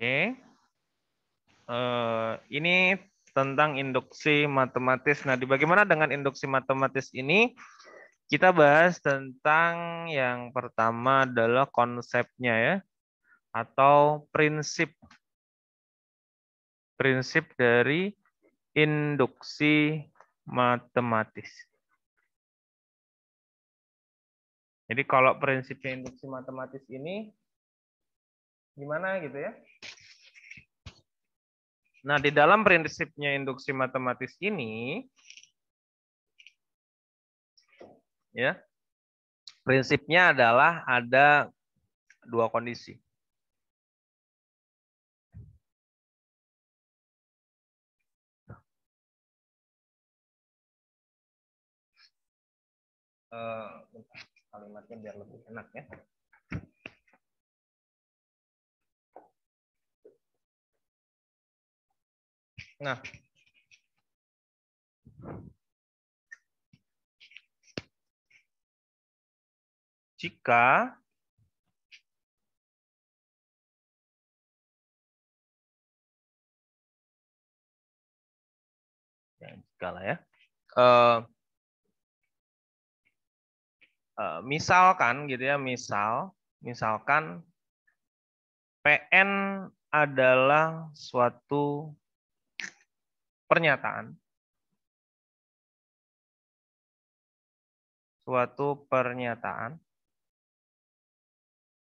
Oke. Uh, ini tentang induksi matematis. Nah, di bagaimana dengan induksi matematis ini? Kita bahas tentang yang pertama adalah konsepnya ya, atau prinsip prinsip dari induksi matematis. Jadi kalau prinsipnya induksi matematis ini gimana gitu ya? Nah, di dalam prinsipnya induksi matematis ini, ya, prinsipnya adalah ada dua kondisi. Uh, kalimatnya biar lebih enak ya. Nah, jika jika lah ya. Uh, uh, misalkan gitu ya, misal, misalkan PN adalah suatu pernyataan. Suatu pernyataan.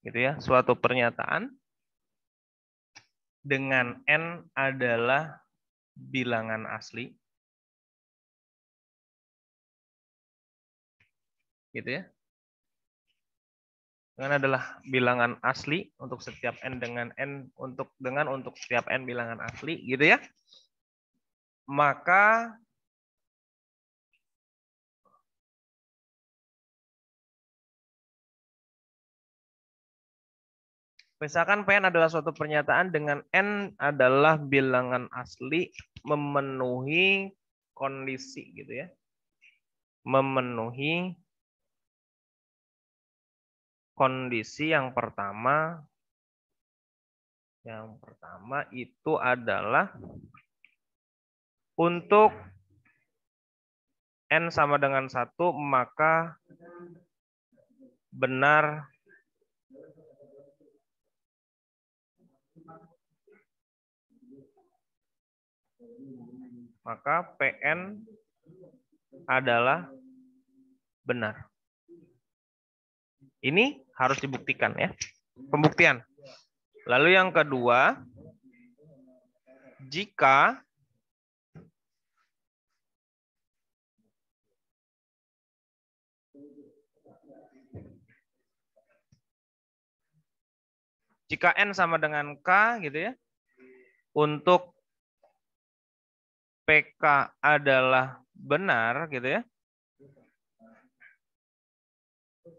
Gitu ya, suatu pernyataan dengan N adalah bilangan asli. Gitu ya. Dengan adalah bilangan asli untuk setiap N dengan N untuk dengan untuk setiap N bilangan asli gitu ya maka Misalkan PN adalah suatu pernyataan dengan N adalah bilangan asli memenuhi kondisi gitu ya. Memenuhi kondisi yang pertama yang pertama itu adalah untuk N sama dengan satu, maka benar maka PN adalah benar. Ini harus dibuktikan ya. Pembuktian. Lalu yang kedua, jika Jika N sama dengan K gitu ya, untuk PK adalah benar gitu ya,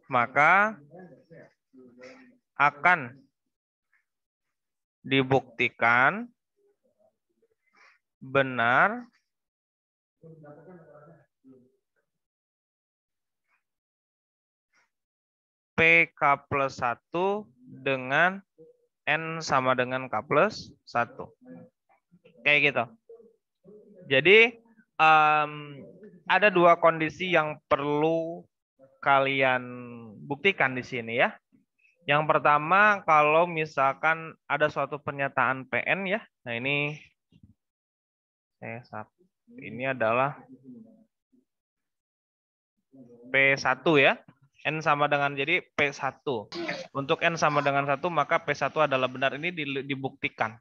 maka akan dibuktikan benar PK plus 1 dengan N sama dengan K plus satu, Kayak gitu. Jadi um, ada dua kondisi yang perlu kalian buktikan di sini ya. Yang pertama kalau misalkan ada suatu pernyataan PN ya. Nah ini saya ini adalah P1 ya. N sama dengan jadi P1. Untuk N sama dengan satu maka P1 adalah benar. Ini dibuktikan.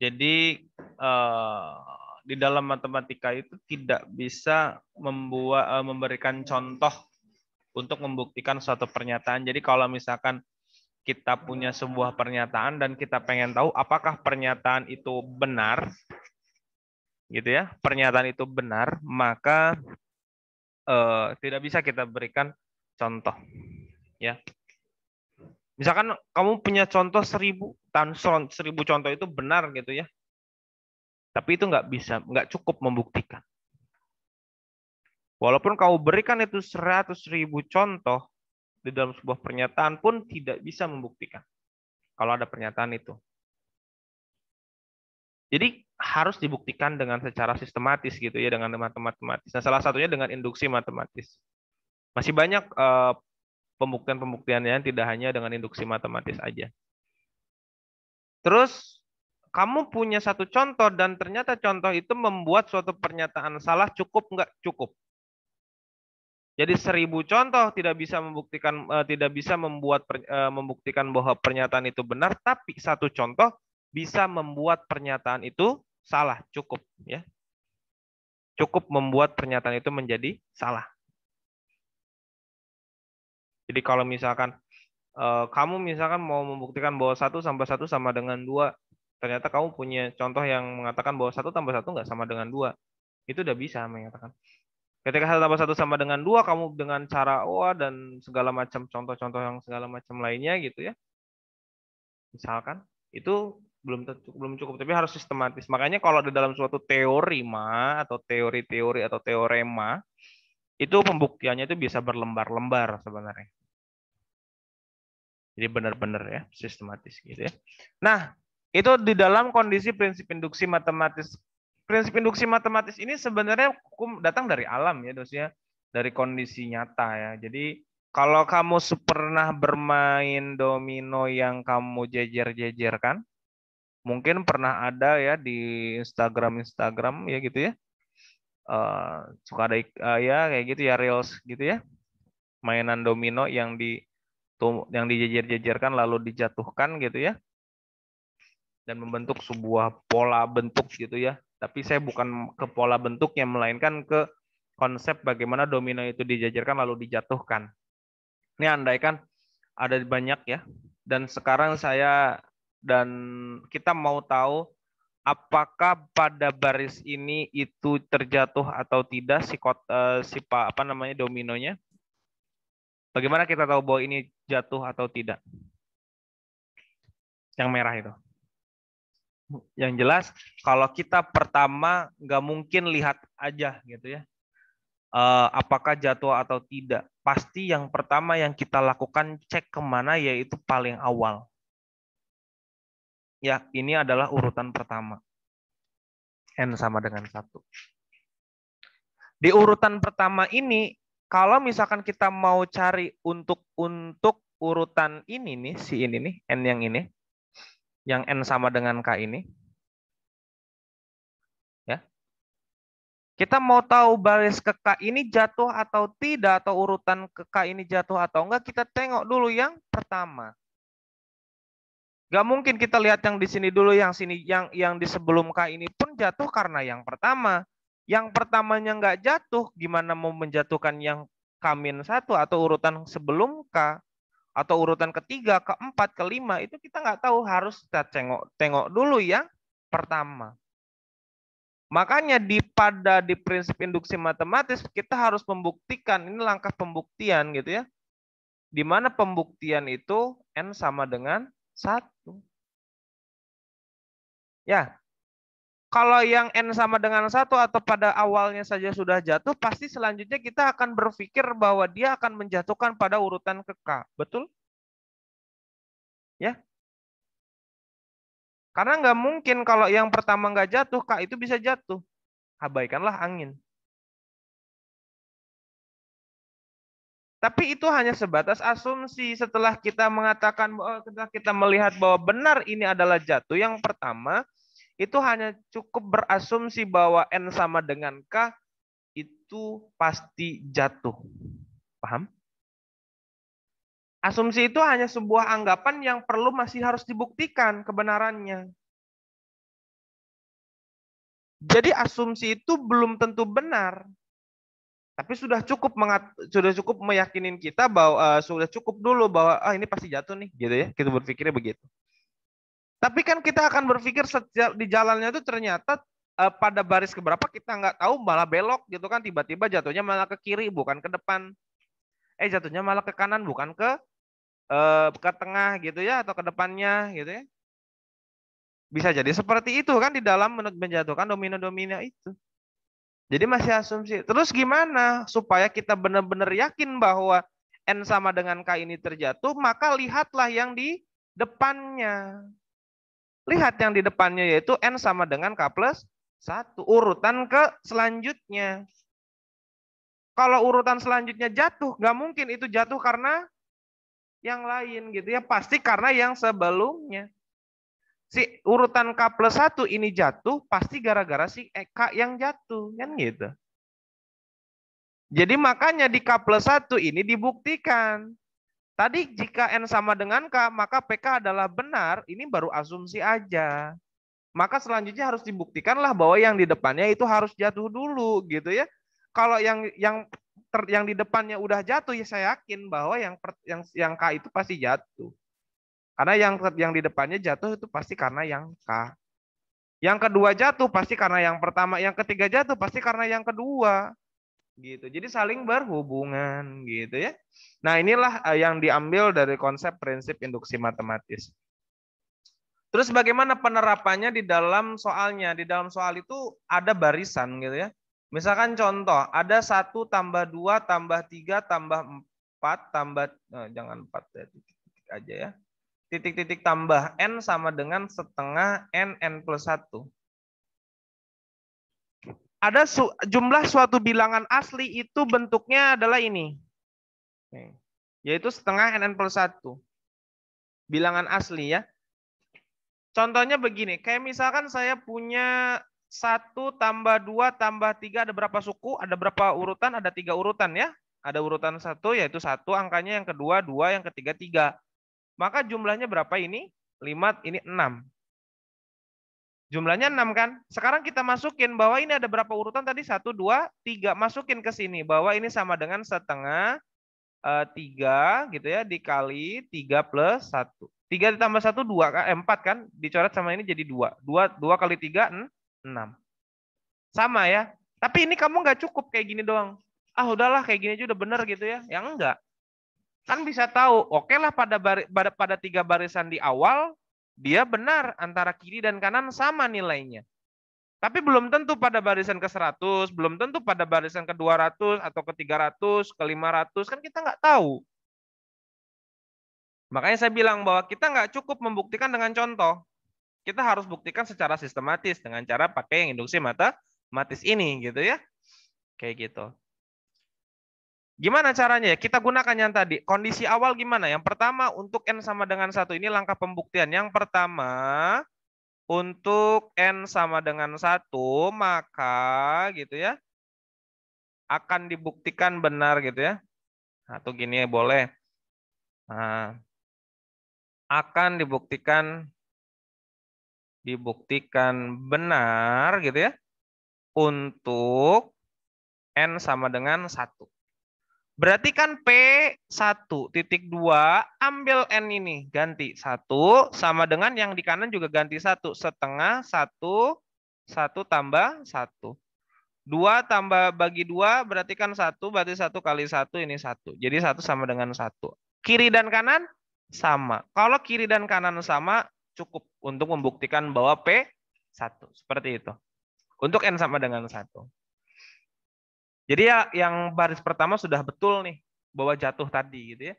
Jadi eh, di dalam matematika itu tidak bisa membuat eh, memberikan contoh untuk membuktikan suatu pernyataan. Jadi kalau misalkan kita punya sebuah pernyataan dan kita pengen tahu apakah pernyataan itu benar, gitu ya, pernyataan itu benar, maka uh, tidak bisa kita berikan contoh. Ya. Misalkan kamu punya contoh seribu, tahun seribu contoh itu benar gitu ya. Tapi itu nggak bisa, nggak cukup membuktikan. Walaupun kamu berikan itu seratus ribu contoh, di dalam sebuah pernyataan pun tidak bisa membuktikan kalau ada pernyataan itu. Jadi harus dibuktikan dengan secara sistematis gitu ya dengan matematis. Nah, salah satunya dengan induksi matematis. Masih banyak uh, eh, pembuktian-pembuktiannya tidak hanya dengan induksi matematis aja. Terus kamu punya satu contoh dan ternyata contoh itu membuat suatu pernyataan salah cukup nggak cukup. Jadi seribu contoh tidak bisa membuktikan uh, tidak bisa membuat per, eh, membuktikan bahwa pernyataan itu benar, tapi satu contoh bisa membuat pernyataan itu salah, cukup ya. Cukup membuat pernyataan itu menjadi salah. Jadi kalau misalkan eh, kamu misalkan mau membuktikan bahwa satu tambah satu sama dengan dua, ternyata kamu punya contoh yang mengatakan bahwa satu tambah satu nggak sama dengan dua, itu udah bisa mengatakan. Ketika satu tambah satu sama dengan dua, kamu dengan cara wah dan segala macam contoh-contoh yang segala macam lainnya gitu ya, misalkan itu belum belum cukup tapi harus sistematis makanya kalau ada dalam suatu teori ma atau teori-teori atau teorema itu pembuktiannya itu bisa berlembar-lembar sebenarnya jadi benar-benar ya sistematis gitu ya nah itu di dalam kondisi prinsip induksi matematis prinsip induksi matematis ini sebenarnya hukum datang dari alam ya dosnya dari kondisi nyata ya jadi kalau kamu pernah bermain domino yang kamu jejer-jejerkan mungkin pernah ada ya di Instagram Instagram ya gitu ya uh, suka ada uh, ya kayak gitu ya reels gitu ya mainan domino yang di yang dijejer-jejerkan lalu dijatuhkan gitu ya dan membentuk sebuah pola bentuk gitu ya tapi saya bukan ke pola bentuknya melainkan ke konsep bagaimana domino itu dijajarkan lalu dijatuhkan ini andaikan ada banyak ya dan sekarang saya dan kita mau tahu apakah pada baris ini itu terjatuh atau tidak si kot, uh, si apa namanya dominonya? Bagaimana kita tahu bahwa ini jatuh atau tidak? Yang merah itu. Yang jelas kalau kita pertama nggak mungkin lihat aja gitu ya. Eh, apakah jatuh atau tidak? Pasti yang pertama yang kita lakukan cek kemana yaitu paling awal ya ini adalah urutan pertama. N sama dengan satu. Di urutan pertama ini, kalau misalkan kita mau cari untuk untuk urutan ini nih, si ini nih, N yang ini, yang N sama dengan K ini, ya kita mau tahu baris ke K ini jatuh atau tidak, atau urutan ke K ini jatuh atau enggak, kita tengok dulu yang pertama. Gak mungkin kita lihat yang di sini dulu, yang sini, yang yang di sebelum K ini pun jatuh karena yang pertama. Yang pertamanya nggak jatuh, gimana mau menjatuhkan yang K-1 atau urutan sebelum K, atau urutan ketiga, keempat, kelima, itu kita nggak tahu harus kita tengok, tengok dulu yang pertama. Makanya di pada di prinsip induksi matematis kita harus membuktikan ini langkah pembuktian gitu ya. Di mana pembuktian itu n sama dengan satu. Ya, kalau yang n sama dengan satu atau pada awalnya saja sudah jatuh, pasti selanjutnya kita akan berpikir bahwa dia akan menjatuhkan pada urutan ke k. Betul? Ya. Karena nggak mungkin kalau yang pertama nggak jatuh, k itu bisa jatuh. Abaikanlah angin. Tapi itu hanya sebatas asumsi. Setelah kita mengatakan, setelah kita melihat bahwa benar ini adalah jatuh, yang pertama itu hanya cukup berasumsi bahwa n sama dengan k itu pasti jatuh. Paham? Asumsi itu hanya sebuah anggapan yang perlu masih harus dibuktikan kebenarannya. Jadi asumsi itu belum tentu benar tapi sudah cukup mengat, sudah cukup meyakinin kita bahwa uh, sudah cukup dulu bahwa ah ini pasti jatuh nih gitu ya kita berpikirnya begitu tapi kan kita akan berpikir setiap di jalannya itu ternyata uh, pada baris keberapa kita nggak tahu malah belok gitu kan tiba-tiba jatuhnya malah ke kiri bukan ke depan eh jatuhnya malah ke kanan bukan ke uh, ke tengah gitu ya atau ke depannya gitu ya bisa jadi seperti itu kan di dalam menjatuhkan domino-domino itu jadi masih asumsi. Terus gimana supaya kita benar-benar yakin bahwa N sama dengan K ini terjatuh, maka lihatlah yang di depannya. Lihat yang di depannya yaitu N sama dengan K plus satu Urutan ke selanjutnya. Kalau urutan selanjutnya jatuh, nggak mungkin itu jatuh karena yang lain gitu ya. Pasti karena yang sebelumnya si urutan K plus 1 ini jatuh, pasti gara-gara si K yang jatuh. Kan gitu. Jadi makanya di K plus 1 ini dibuktikan. Tadi jika N sama dengan K, maka PK adalah benar. Ini baru asumsi aja. Maka selanjutnya harus dibuktikanlah bahwa yang di depannya itu harus jatuh dulu gitu ya. Kalau yang yang ter, yang di depannya udah jatuh ya saya yakin bahwa yang yang yang K itu pasti jatuh. Karena yang yang di depannya jatuh itu pasti karena yang K. Yang kedua jatuh pasti karena yang pertama, yang ketiga jatuh pasti karena yang kedua. Gitu. Jadi saling berhubungan gitu ya. Nah, inilah eh, yang diambil dari konsep prinsip induksi matematis. Terus bagaimana penerapannya di dalam soalnya? Di dalam soal itu ada barisan gitu ya. Misalkan contoh, ada satu tambah dua tambah tiga tambah empat tambah, eh, jangan empat ya, aja ya titik-titik tambah N sama dengan setengah N N plus 1. Ada su jumlah suatu bilangan asli itu bentuknya adalah ini. Yaitu setengah N N plus 1. Bilangan asli ya. Contohnya begini, kayak misalkan saya punya satu tambah dua tambah tiga ada berapa suku, ada berapa urutan, ada tiga urutan ya. Ada urutan satu yaitu satu angkanya yang kedua dua yang ketiga tiga maka jumlahnya berapa ini? 5, ini 6. Jumlahnya 6 kan? Sekarang kita masukin bahwa ini ada berapa urutan tadi? 1, 2, 3. Masukin ke sini. Bahwa ini sama dengan setengah eh, tiga gitu ya dikali tiga plus satu tiga ditambah satu dua kan? Eh, empat kan dicoret sama ini jadi dua dua dua kali tiga enam sama ya tapi ini kamu nggak cukup kayak gini doang ah udahlah kayak gini aja udah bener gitu ya yang enggak kan bisa tahu oke okay lah pada bari, pada pada tiga barisan di awal dia benar antara kiri dan kanan sama nilainya tapi belum tentu pada barisan ke 100 belum tentu pada barisan ke 200 atau ke 300 ke 500 kan kita nggak tahu makanya saya bilang bahwa kita nggak cukup membuktikan dengan contoh kita harus buktikan secara sistematis dengan cara pakai yang induksi matematis ini gitu ya kayak gitu Gimana caranya? Ya? Kita gunakan yang tadi. Kondisi awal gimana? Yang pertama untuk N sama dengan satu Ini langkah pembuktian. Yang pertama untuk N sama dengan satu maka gitu ya, akan dibuktikan benar gitu ya. Atau gini ya, boleh. Nah, akan dibuktikan dibuktikan benar gitu ya untuk N sama dengan satu Berarti kan P1 titik 2, ambil N ini, ganti 1, sama dengan yang di kanan juga ganti 1, setengah 1, 1 tambah 1. 2 tambah bagi 2 berarti kan 1, berarti 1 kali 1 ini 1. Jadi 1 sama dengan 1. Kiri dan kanan sama. Kalau kiri dan kanan sama, cukup untuk membuktikan bahwa P1. Seperti itu. Untuk N sama dengan 1. Jadi ya yang baris pertama sudah betul nih bahwa jatuh tadi gitu ya.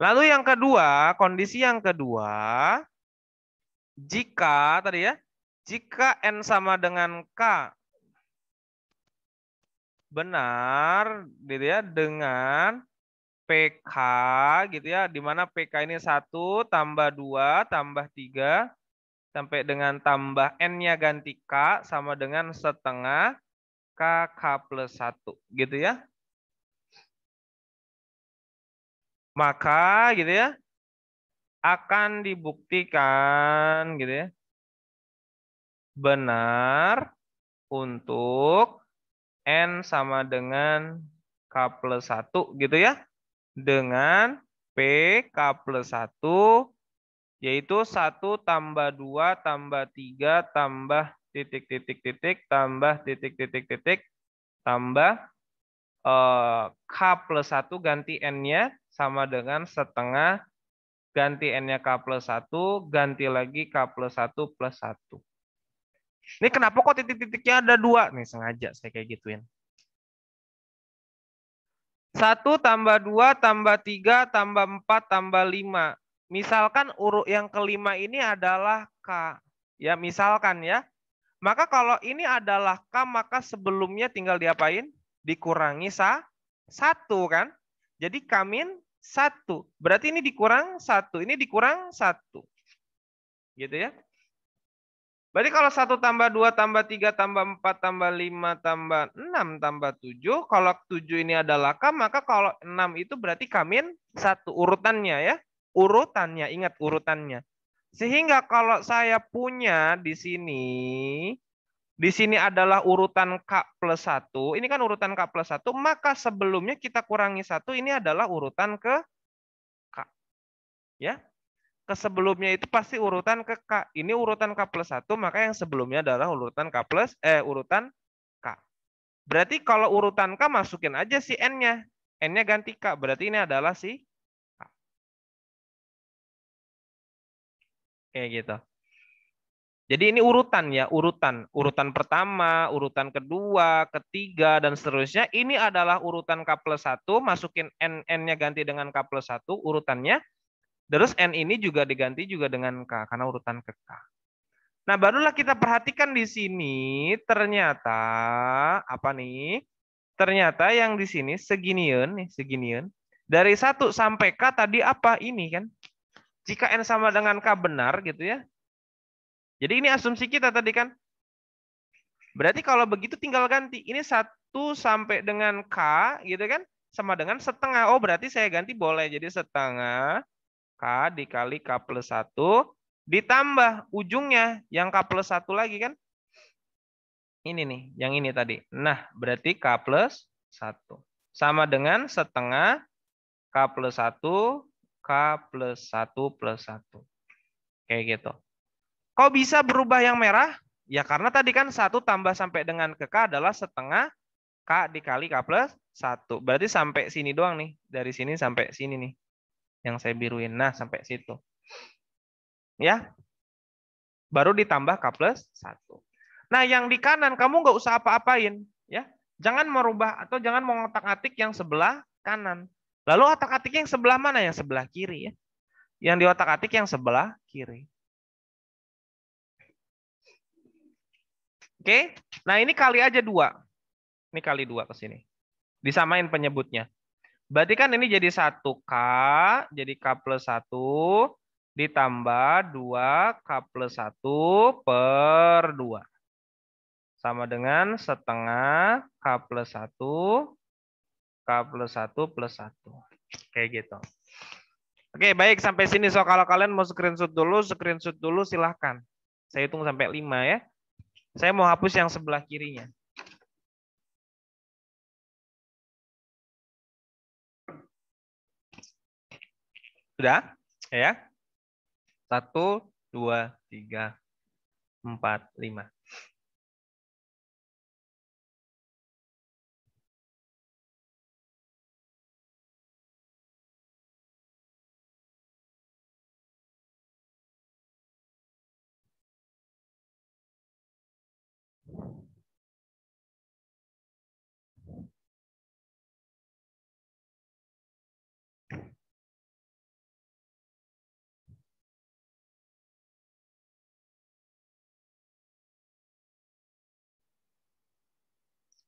Lalu yang kedua, kondisi yang kedua jika tadi ya, jika n sama dengan k benar gitu ya dengan PK gitu ya di mana PK ini 1 tambah 2 tambah 3 sampai dengan tambah N-nya ganti K sama dengan setengah KK plus 1 gitu ya. Maka gitu ya akan dibuktikan gitu ya benar untuk N sama dengan K plus 1 gitu ya dengan P K plus 1 yaitu 1 tambah 2 tambah 3 tambah titik titik titik tambah titik titik titik tambah eh, K plus satu ganti N-nya sama dengan setengah ganti N-nya K plus satu ganti lagi K plus satu plus satu Ini kenapa kok titik-titiknya ada dua? Nih sengaja saya kayak gituin. satu tambah dua tambah tiga tambah empat tambah lima Misalkan urut yang kelima ini adalah K. Ya, misalkan ya. Maka kalau ini adalah K, maka sebelumnya tinggal diapain? Dikurangi sa satu kan? Jadi K min satu. Berarti ini dikurang satu. Ini dikurang satu. Gitu ya. Berarti kalau 1 tambah 2 tambah 3 tambah 4 tambah 5 tambah 6 tambah 7. Kalau 7 ini adalah K, maka kalau 6 itu berarti K min 1 urutannya ya. Urutannya, ingat urutannya. Sehingga kalau saya punya di sini, di sini adalah urutan K plus 1. Ini kan urutan K plus 1, maka sebelumnya kita kurangi satu ini adalah urutan ke K. Ya, ke sebelumnya itu pasti urutan ke K. Ini urutan K plus 1, maka yang sebelumnya adalah urutan K plus, eh, urutan K. Berarti kalau urutan K masukin aja si N-nya. N-nya ganti K, berarti ini adalah si kayak gitu. Jadi ini urutan ya, urutan. Urutan pertama, urutan kedua, ketiga, dan seterusnya. Ini adalah urutan K plus 1, masukin N, N-nya ganti dengan K plus 1, urutannya. Terus N ini juga diganti juga dengan K, karena urutan ke K. Nah, barulah kita perhatikan di sini, ternyata, apa nih? Ternyata yang di sini seginian, nih, seginian. Dari 1 sampai K tadi apa? Ini kan, jika N sama dengan K benar gitu ya. Jadi ini asumsi kita tadi kan. Berarti kalau begitu tinggal ganti. Ini 1 sampai dengan K gitu kan. Sama dengan setengah. Oh berarti saya ganti boleh. Jadi setengah K dikali K plus 1. Ditambah ujungnya yang K plus 1 lagi kan. Ini nih, yang ini tadi. Nah, berarti K plus 1. Sama dengan setengah K plus 1 plus 1 plus 1. Kayak gitu. Kok bisa berubah yang merah? Ya karena tadi kan 1 tambah sampai dengan ke K adalah setengah K dikali K plus 1. Berarti sampai sini doang nih. Dari sini sampai sini nih. Yang saya biruin. Nah sampai situ. Ya. Baru ditambah K plus 1. Nah yang di kanan kamu nggak usah apa-apain. ya. Jangan merubah atau jangan mengotak-atik yang sebelah kanan. Lalu otak-atik yang sebelah mana? Yang sebelah kiri ya. Yang di otak-atik yang sebelah kiri. Oke, nah ini kali aja dua. Ini kali dua ke sini. Disamain penyebutnya. Berarti kan ini jadi 1K, jadi K plus 1, ditambah 2K plus 1 per 2. Sama dengan setengah K plus 1 K plus 1 plus 1. Kayak gitu. Oke, baik. Sampai sini. So, kalau kalian mau screenshot dulu, screenshot dulu silahkan. Saya hitung sampai 5 ya. Saya mau hapus yang sebelah kirinya. Sudah? Ya? Satu, dua, tiga, empat, lima.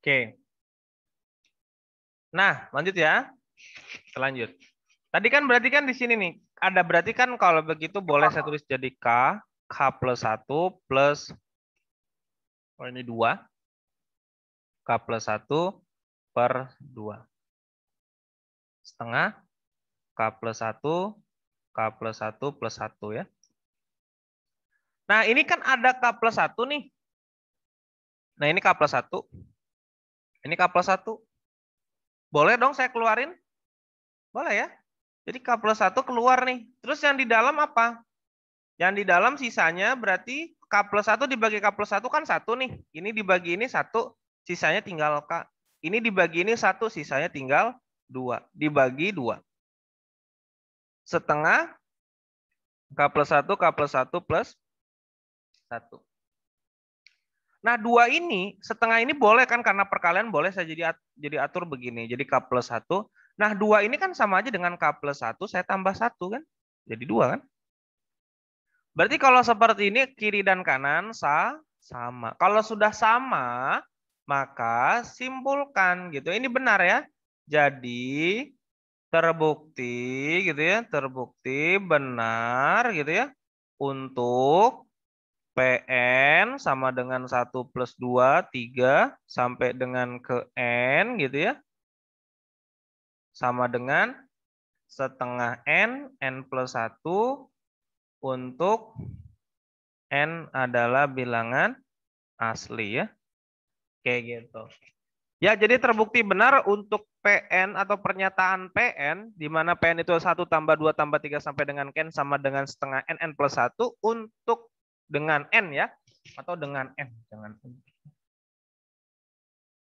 Oke. Nah, lanjut ya. Selanjut. Tadi kan berarti kan di sini nih, ada berarti kan kalau begitu boleh saya tulis jadi K, K plus 1 plus kalau oh, ini 2, K plus 1 per 2. Setengah K plus 1, K plus 1 plus 1 ya. Nah ini kan ada K plus 1 nih. Nah ini K plus 1. Ini K plus 1. Boleh dong saya keluarin? Boleh ya. Jadi K plus 1 keluar nih. Terus yang di dalam apa? Yang di dalam sisanya berarti K plus 1 dibagi K plus 1 kan 1 nih. Ini dibagi ini 1, sisanya tinggal K. Ini dibagi ini 1, sisanya tinggal 2. Dibagi 2. Setengah K plus 1, K plus 1 plus 1. Nah, dua ini, setengah ini boleh kan karena perkalian boleh saya jadi jadi atur begini. Jadi K plus 1. Nah, dua ini kan sama aja dengan K plus 1, saya tambah 1 kan. Jadi dua kan. Berarti kalau seperti ini kiri dan kanan sa sama. Kalau sudah sama, maka simpulkan gitu. Ini benar ya. Jadi terbukti gitu ya, terbukti benar gitu ya untuk PN sama dengan 1 plus 2, 3 sampai dengan ke N gitu ya. Sama dengan setengah N, N plus 1, untuk N adalah bilangan asli ya. Kayak gitu. Ya, jadi terbukti benar untuk PN atau pernyataan PN, di mana PN itu 1 tambah 2 tambah 3 sampai dengan N sama dengan setengah N, N plus 1 untuk dengan N ya. Atau dengan N. Dengan N,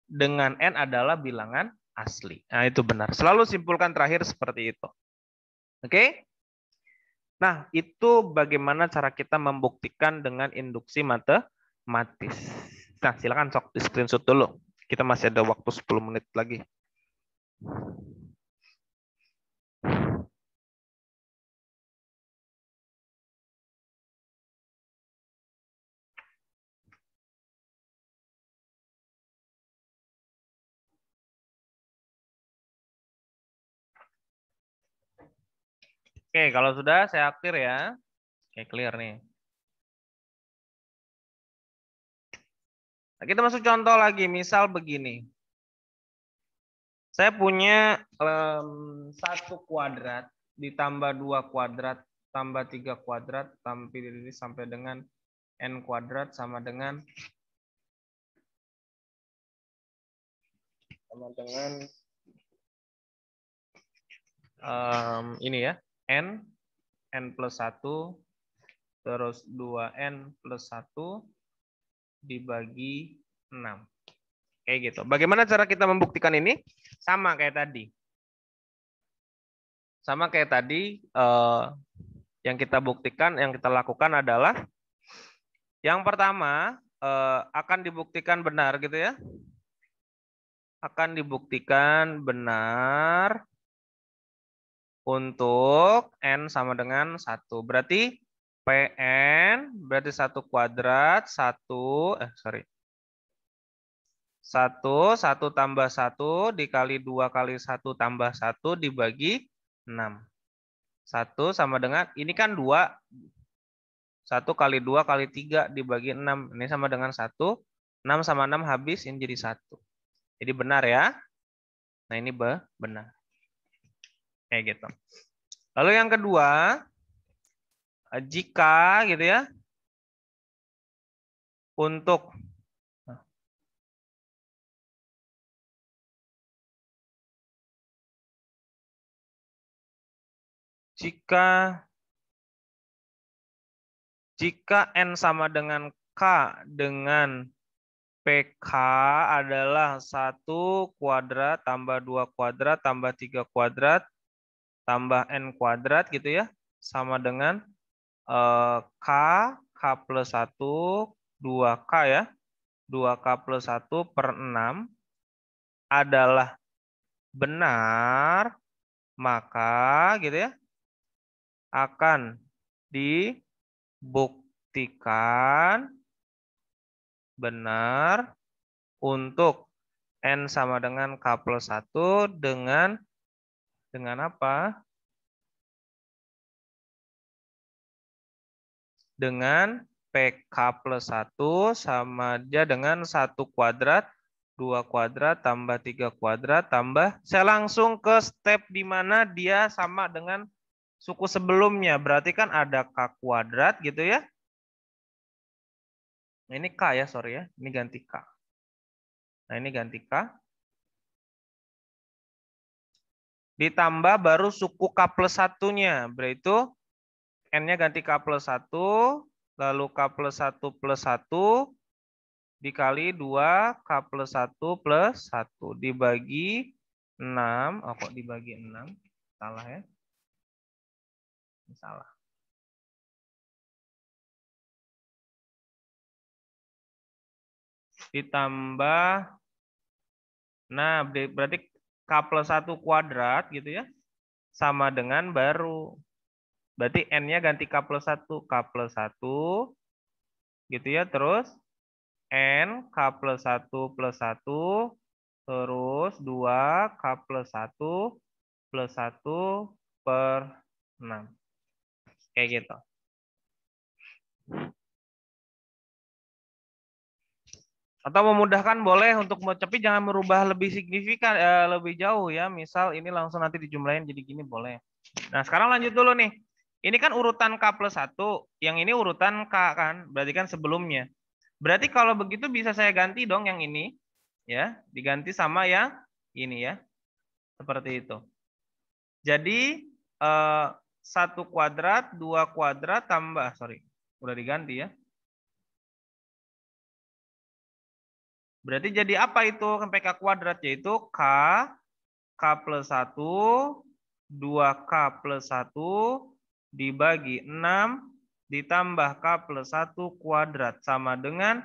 dengan N adalah bilangan asli. Nah, itu benar. Selalu simpulkan terakhir seperti itu. Oke? Okay? Nah, itu bagaimana cara kita membuktikan dengan induksi matematis. Nah, silakan sok di screenshot dulu. Kita masih ada waktu 10 menit lagi. Oke, kalau sudah saya aktif ya. Oke, clear nih. Nah, kita masuk contoh lagi. Misal begini. Saya punya um, satu kuadrat ditambah dua kuadrat tambah tiga kuadrat tampil ini sampai dengan n kuadrat sama dengan sama dengan um, ini ya N, N plus 1, terus 2N plus 1 dibagi 6. Kayak gitu. Bagaimana cara kita membuktikan ini? Sama kayak tadi. Sama kayak tadi, eh, yang kita buktikan, yang kita lakukan adalah yang pertama eh, akan dibuktikan benar gitu ya. Akan dibuktikan benar untuk N sama dengan satu Berarti PN berarti satu kuadrat, satu eh sorry. satu 1 tambah satu dikali dua kali satu tambah satu dibagi enam satu sama dengan, ini kan dua satu kali dua kali tiga dibagi enam Ini sama dengan satu enam sama enam habis, ini jadi satu Jadi benar ya. Nah ini benar. Kayak gitu. Lalu yang kedua, eh, jika gitu ya, untuk jika jika n sama dengan k dengan PK adalah satu kuadrat tambah dua kuadrat tambah tiga kuadrat tambah n kuadrat gitu ya sama dengan eh, k k plus 1 2k ya dua k plus 1 per enam adalah benar maka gitu ya akan dibuktikan benar untuk N sama dengan K plus 1 dengan dengan apa? Dengan PK plus 1 sama aja dengan 1 kuadrat, 2 kuadrat, tambah 3 kuadrat, tambah. Saya langsung ke step di mana dia sama dengan suku sebelumnya. Berarti kan ada K kuadrat gitu ya. ini K ya, sorry ya. Ini ganti K. Nah, ini ganti K. Ditambah baru suku K plus 1-nya. Berarti itu N-nya ganti K plus 1, lalu K plus 1 plus 1, dikali 2 K plus 1 plus 1 dibagi 6. Oh kok dibagi 6? Salah ya. salah. Ditambah. Nah berarti K plus 1 kuadrat gitu ya, sama dengan baru. Berarti N-nya ganti K plus 1, K plus 1, gitu ya, terus N, K plus 1 plus 1, terus 2, K plus 1 plus 1 per 6. Kayak gitu. atau memudahkan boleh untuk tapi jangan merubah lebih signifikan eh, lebih jauh ya misal ini langsung nanti dijumlahin jadi gini boleh nah sekarang lanjut dulu nih ini kan urutan K plus satu yang ini urutan K kan, berarti kan sebelumnya. Berarti kalau begitu bisa saya ganti dong yang ini, ya, diganti sama yang ini ya, seperti itu. Jadi, eh, satu kuadrat, dua kuadrat tambah, sorry, udah diganti ya. Berarti jadi apa itu PK kuadrat? Yaitu K, K plus 1, 2K plus 1 dibagi 6 ditambah K plus 1 kuadrat. Sama dengan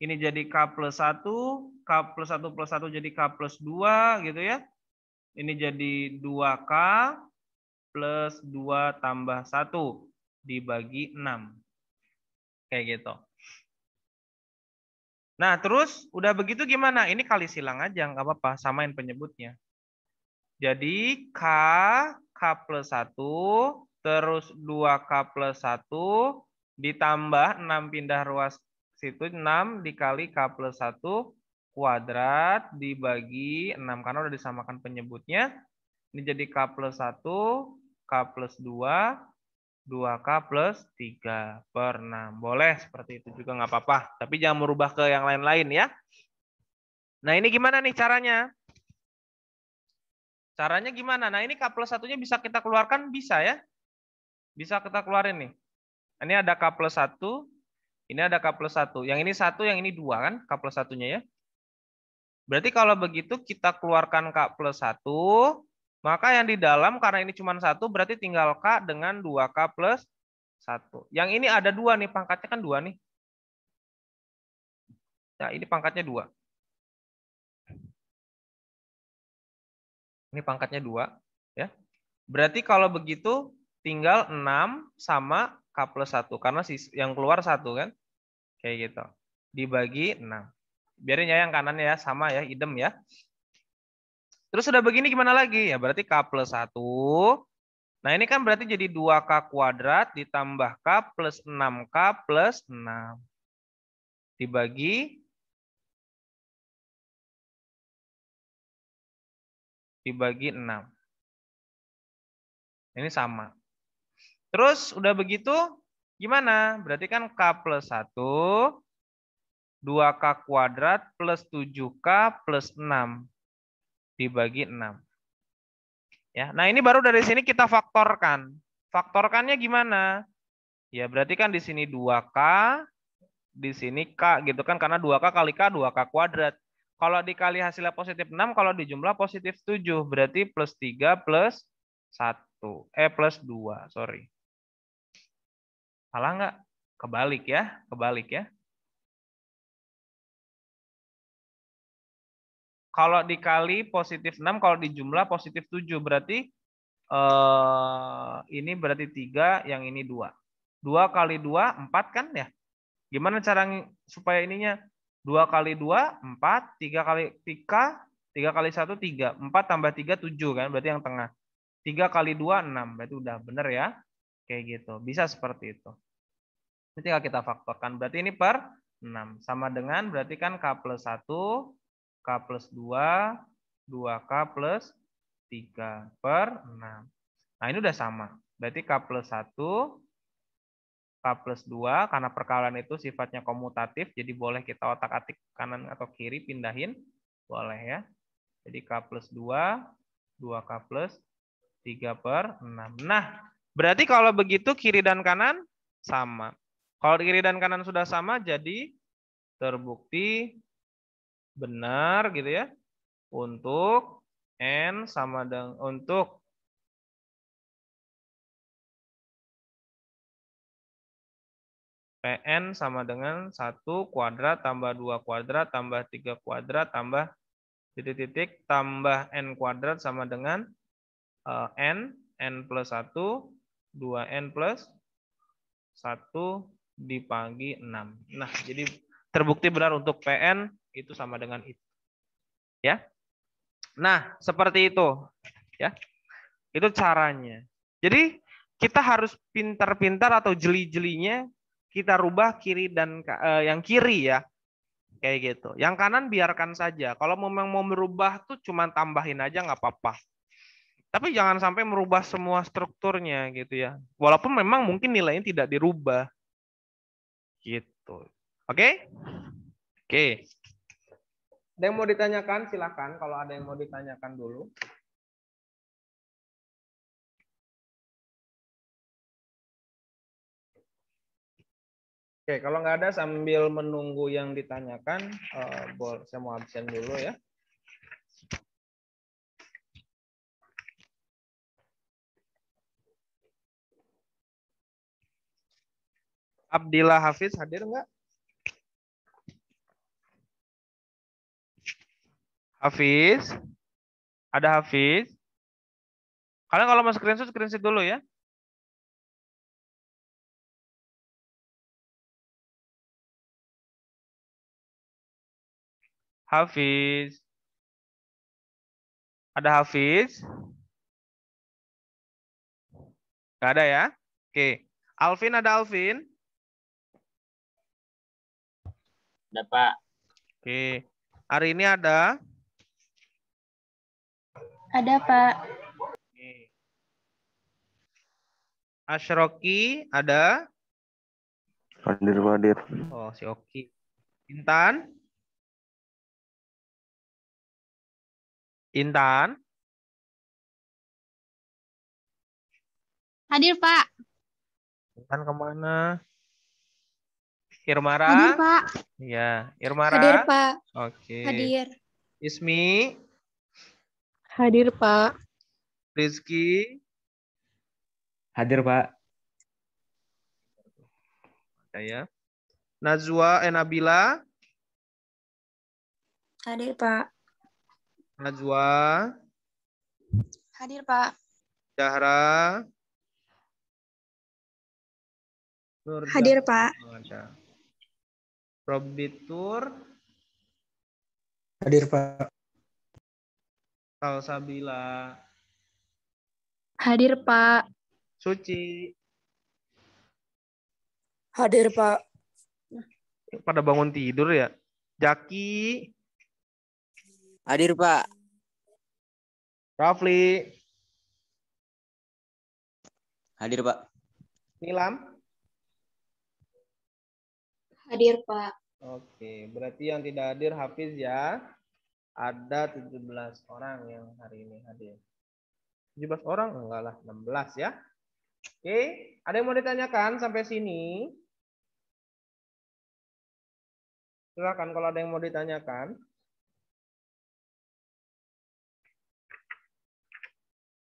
ini jadi K plus 1, K plus 1 plus 1 jadi K plus 2 gitu ya. Ini jadi 2K plus 2 tambah 1 dibagi 6. Kayak gitu. Nah, terus udah begitu gimana? Ini kali silang aja, nggak apa-apa. Samain penyebutnya. Jadi K, K plus 1, terus 2K plus 1, ditambah 6 pindah ruas situ, 6 dikali K plus 1, kuadrat dibagi 6. Karena udah disamakan penyebutnya. Ini jadi K plus 1, K plus 2, 2K plus 3 per 6. Boleh seperti itu juga nggak apa-apa. Tapi jangan merubah ke yang lain-lain ya. Nah ini gimana nih caranya? Caranya gimana? Nah ini K plus satunya bisa kita keluarkan? Bisa ya. Bisa kita keluarin nih. Ini ada K plus 1. Ini ada K plus 1. Yang ini satu, yang ini dua kan? K plus satunya ya. Berarti kalau begitu kita keluarkan K plus 1. Maka yang di dalam karena ini cuma satu berarti tinggal K dengan 2K plus 1. Yang ini ada dua nih, pangkatnya kan dua nih. Nah, ini pangkatnya dua. Ini pangkatnya dua. Ya. Berarti kalau begitu tinggal 6 sama K plus 1. Karena yang keluar satu kan. Kayak gitu. Dibagi 6. Biarin ya yang kanan ya, sama ya, idem ya. Terus sudah begini gimana lagi? Ya berarti K plus 1. Nah ini kan berarti jadi 2K kuadrat ditambah K plus 6K plus 6. Dibagi. Dibagi 6. Ini sama. Terus udah begitu gimana? Berarti kan K plus 1. 2K kuadrat plus 7K plus 6 dibagi 6. Ya, nah ini baru dari sini kita faktorkan. Faktorkannya gimana? Ya, berarti kan di sini 2K, di sini K gitu kan karena 2K kali K 2K kuadrat. Kalau dikali hasilnya positif 6, kalau di jumlah positif 7, berarti plus 3 plus 1. Eh, plus 2, sorry. Salah nggak? Kebalik ya, kebalik ya. Kalau dikali positif 6, kalau di jumlah positif 7. Berarti eh, ini berarti 3, yang ini 2. 2 kali 2, 4 kan ya? Gimana cara supaya ininya? 2 kali 2, 4. 3 kali 3, 3 kali 1, 3. 4 tambah 3, 7 kan? Berarti yang tengah. 3 kali 2, 6. Berarti udah benar ya. Kayak gitu. Bisa seperti itu. Ini tinggal kita faktorkan. Berarti ini per 6. Sama dengan berarti kan K plus 1 K plus 2, 2K plus 3 per 6. Nah, ini udah sama. Berarti K plus 1, K plus 2, karena perkawinan itu sifatnya komutatif, jadi boleh kita otak-atik kanan atau kiri, pindahin. Boleh ya. Jadi K plus 2, 2K plus 3 per 6. Nah, berarti kalau begitu kiri dan kanan sama. Kalau kiri dan kanan sudah sama, jadi terbukti benar gitu ya untuk n sama dengan untuk PN sama dengan satu kuadrat tambah dua kuadrat tambah tiga kuadrat tambah titik-titik tambah N kuadrat sama dengan eh, N, N plus satu dua n plus satu dipagi 6. Nah, jadi terbukti benar untuk PN itu sama dengan itu. Ya. Nah, seperti itu, ya. Itu caranya. Jadi kita harus pintar-pintar atau jeli-jelinya kita rubah kiri dan eh, yang kiri ya. Kayak gitu. Yang kanan biarkan saja. Kalau memang mau merubah tuh cuma tambahin aja nggak apa-apa. Tapi jangan sampai merubah semua strukturnya gitu ya. Walaupun memang mungkin nilainya tidak dirubah. Gitu. Oke? Okay? Oke. Okay. Ada yang mau ditanyakan? Silahkan. Kalau ada yang mau ditanyakan dulu. Oke, kalau nggak ada sambil menunggu yang ditanyakan, eh, saya mau absen dulu ya. Abdillah Hafiz hadir nggak? Hafiz. Ada Hafiz. Kalian kalau mau screenshot, screenshot dulu ya. Hafiz. Ada Hafiz? Gak ada ya? Oke. Alvin, ada Alvin? Ada, Pak. Oke. Hari ini ada? Ada, Pak. Ashroki ada? Hadir, hadir. Oh, si Oki. Intan? Intan? Hadir, Pak. Intan kemana? Irmara? Hadir, Pak. Iya, Irmara. Hadir, Pak. Oke. Okay. Hadir. Ismi? Hadir, Pak. Rizky. Hadir, Pak. Ya. Najwa Enabila. Hadir, Pak. Najwa. Hadir, Pak. Zahra. Hadir, Pak. Oh, Robitur. Hadir, Pak. Salsabila. Hadir, Pak. Suci. Hadir, Pak. Pada bangun tidur ya. Jaki. Hadir, Pak. Rafli. Hadir, Pak. Nilam. Hadir, Pak. Oke, berarti yang tidak hadir Hafiz ya ada 17 orang yang hari ini hadir. 17 orang? Enggak lah, 16 ya. Oke, ada yang mau ditanyakan sampai sini? Silakan kalau ada yang mau ditanyakan.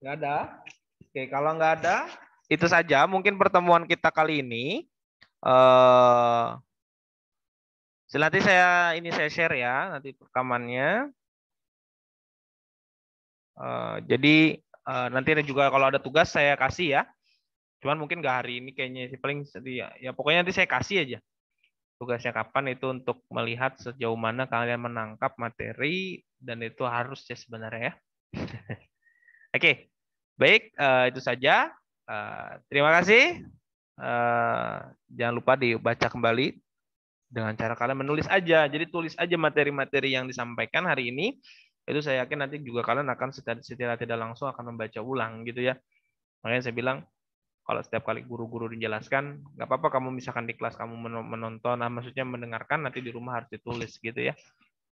Enggak ada? Oke, kalau enggak ada, itu saja mungkin pertemuan kita kali ini. Eh uh, nanti saya ini saya share ya nanti rekamannya. Eh, jadi uh, nanti ada juga kalau ada tugas saya kasih ya. Cuman mungkin nggak hari ini kayaknya sih paling ya, ya pokoknya nanti saya kasih aja. Tugasnya kapan itu untuk melihat sejauh mana kalian menangkap materi dan itu harus ya sebenarnya ya. Oke. Okay. Baik, uh, itu saja. Uh, terima kasih. Uh, jangan lupa dibaca kembali dengan cara kalian menulis aja. Jadi tulis aja materi-materi yang disampaikan hari ini itu saya yakin nanti juga kalian akan setelah tidak langsung akan membaca ulang gitu ya. Makanya saya bilang kalau setiap kali guru-guru dijelaskan, nggak apa-apa kamu misalkan di kelas kamu menonton, nah, maksudnya mendengarkan, nanti di rumah harus ditulis gitu ya.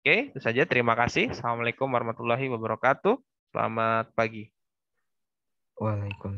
Oke, itu saja. Terima kasih. Assalamualaikum warahmatullahi wabarakatuh. Selamat pagi. Waalaikumsalam.